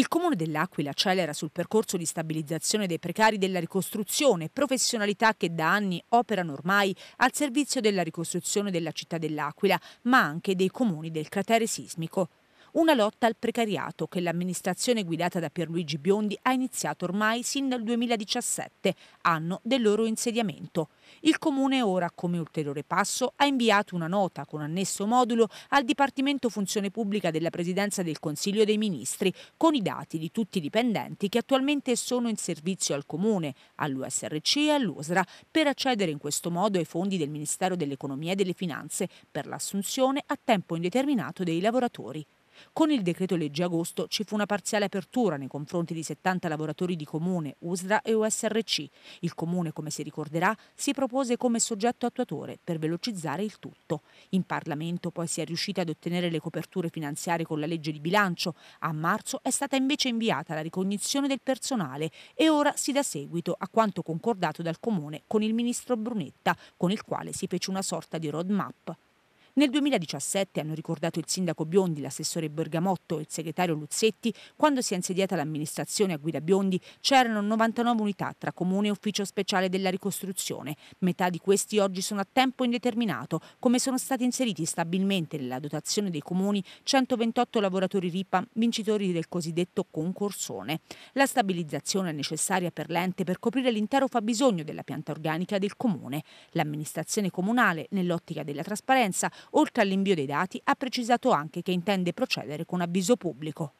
Il Comune dell'Aquila accelera sul percorso di stabilizzazione dei precari della ricostruzione, professionalità che da anni operano ormai al servizio della ricostruzione della città dell'Aquila, ma anche dei comuni del cratere sismico. Una lotta al precariato che l'amministrazione guidata da Pierluigi Biondi ha iniziato ormai sin dal 2017, anno del loro insediamento. Il Comune ora, come ulteriore passo, ha inviato una nota con annesso modulo al Dipartimento Funzione Pubblica della Presidenza del Consiglio dei Ministri con i dati di tutti i dipendenti che attualmente sono in servizio al Comune, all'USRC e all'USRA per accedere in questo modo ai fondi del Ministero dell'Economia e delle Finanze per l'assunzione a tempo indeterminato dei lavoratori. Con il decreto legge agosto ci fu una parziale apertura nei confronti di 70 lavoratori di Comune, USRA e USRC. Il Comune, come si ricorderà, si propose come soggetto attuatore per velocizzare il tutto. In Parlamento poi si è riusciti ad ottenere le coperture finanziarie con la legge di bilancio. A marzo è stata invece inviata la ricognizione del personale e ora si dà seguito a quanto concordato dal Comune con il ministro Brunetta, con il quale si fece una sorta di roadmap nel 2017 hanno ricordato il sindaco Biondi, l'assessore Bergamotto e il segretario Luzzetti, quando si è insediata l'amministrazione a guida Biondi c'erano 99 unità tra comune e ufficio speciale della ricostruzione. Metà di questi oggi sono a tempo indeterminato, come sono stati inseriti stabilmente nella dotazione dei comuni 128 lavoratori RIPA vincitori del cosiddetto concorsone. La stabilizzazione è necessaria per l'ente per coprire l'intero fabbisogno della pianta organica del comune. L'amministrazione comunale, nell'ottica della trasparenza, Oltre all'invio dei dati, ha precisato anche che intende procedere con avviso pubblico.